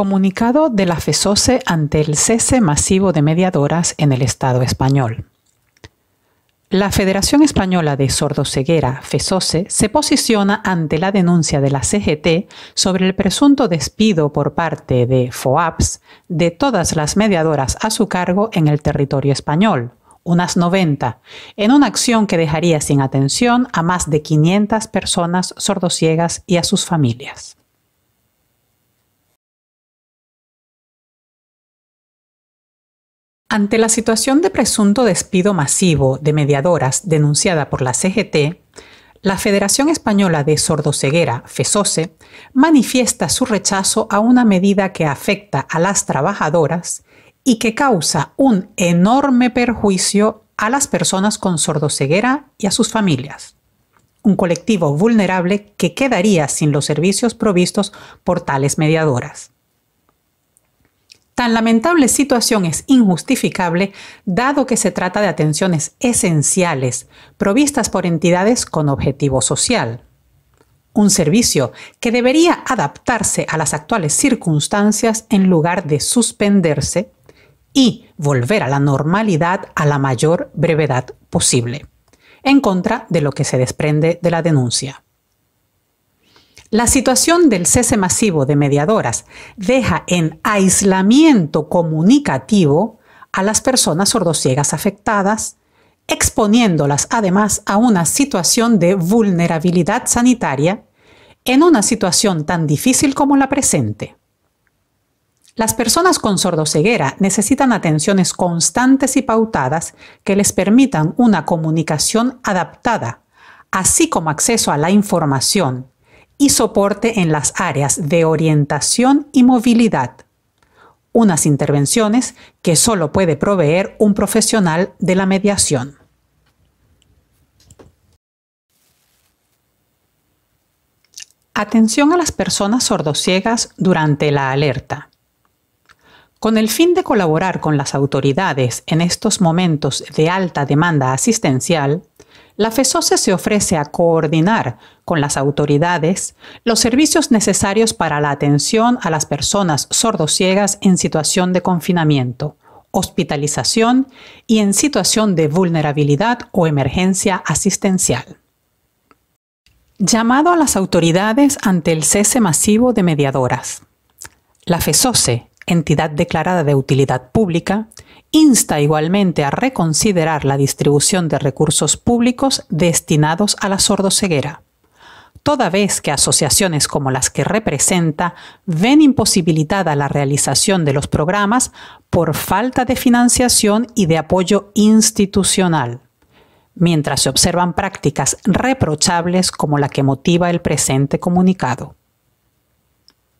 Comunicado de la FESOCE ante el cese masivo de mediadoras en el Estado español. La Federación Española de Sordoceguera, FESOCE, se posiciona ante la denuncia de la CGT sobre el presunto despido por parte de FOAPS de todas las mediadoras a su cargo en el territorio español, unas 90, en una acción que dejaría sin atención a más de 500 personas sordociegas y a sus familias. Ante la situación de presunto despido masivo de mediadoras denunciada por la CGT, la Federación Española de Sordoceguera, FESOCE, manifiesta su rechazo a una medida que afecta a las trabajadoras y que causa un enorme perjuicio a las personas con sordoceguera y a sus familias. Un colectivo vulnerable que quedaría sin los servicios provistos por tales mediadoras. Tan lamentable situación es injustificable, dado que se trata de atenciones esenciales, provistas por entidades con objetivo social. Un servicio que debería adaptarse a las actuales circunstancias en lugar de suspenderse y volver a la normalidad a la mayor brevedad posible, en contra de lo que se desprende de la denuncia. La situación del cese masivo de mediadoras deja en aislamiento comunicativo a las personas sordociegas afectadas, exponiéndolas además a una situación de vulnerabilidad sanitaria en una situación tan difícil como la presente. Las personas con sordoceguera necesitan atenciones constantes y pautadas que les permitan una comunicación adaptada, así como acceso a la información, y soporte en las áreas de orientación y movilidad, unas intervenciones que solo puede proveer un profesional de la mediación. Atención a las personas sordociegas durante la alerta. Con el fin de colaborar con las autoridades en estos momentos de alta demanda asistencial, la FESOCE se ofrece a coordinar con las autoridades los servicios necesarios para la atención a las personas sordociegas en situación de confinamiento, hospitalización y en situación de vulnerabilidad o emergencia asistencial. Llamado a las autoridades ante el cese masivo de mediadoras. La FESOCE, entidad declarada de utilidad pública, insta igualmente a reconsiderar la distribución de recursos públicos destinados a la sordoceguera, toda vez que asociaciones como las que representa ven imposibilitada la realización de los programas por falta de financiación y de apoyo institucional, mientras se observan prácticas reprochables como la que motiva el presente comunicado.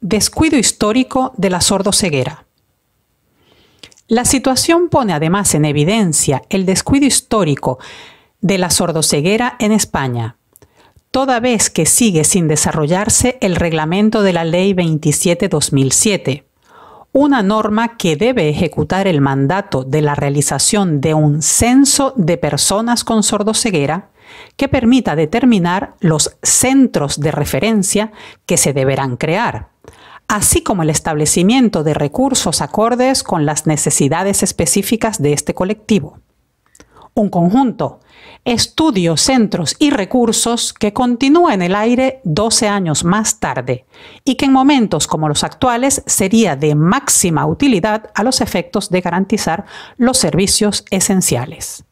Descuido histórico de la sordoceguera. La situación pone además en evidencia el descuido histórico de la sordoceguera en España, toda vez que sigue sin desarrollarse el reglamento de la Ley 27-2007, una norma que debe ejecutar el mandato de la realización de un censo de personas con sordoceguera que permita determinar los centros de referencia que se deberán crear así como el establecimiento de recursos acordes con las necesidades específicas de este colectivo. Un conjunto, estudios, centros y recursos que continúa en el aire 12 años más tarde y que en momentos como los actuales sería de máxima utilidad a los efectos de garantizar los servicios esenciales.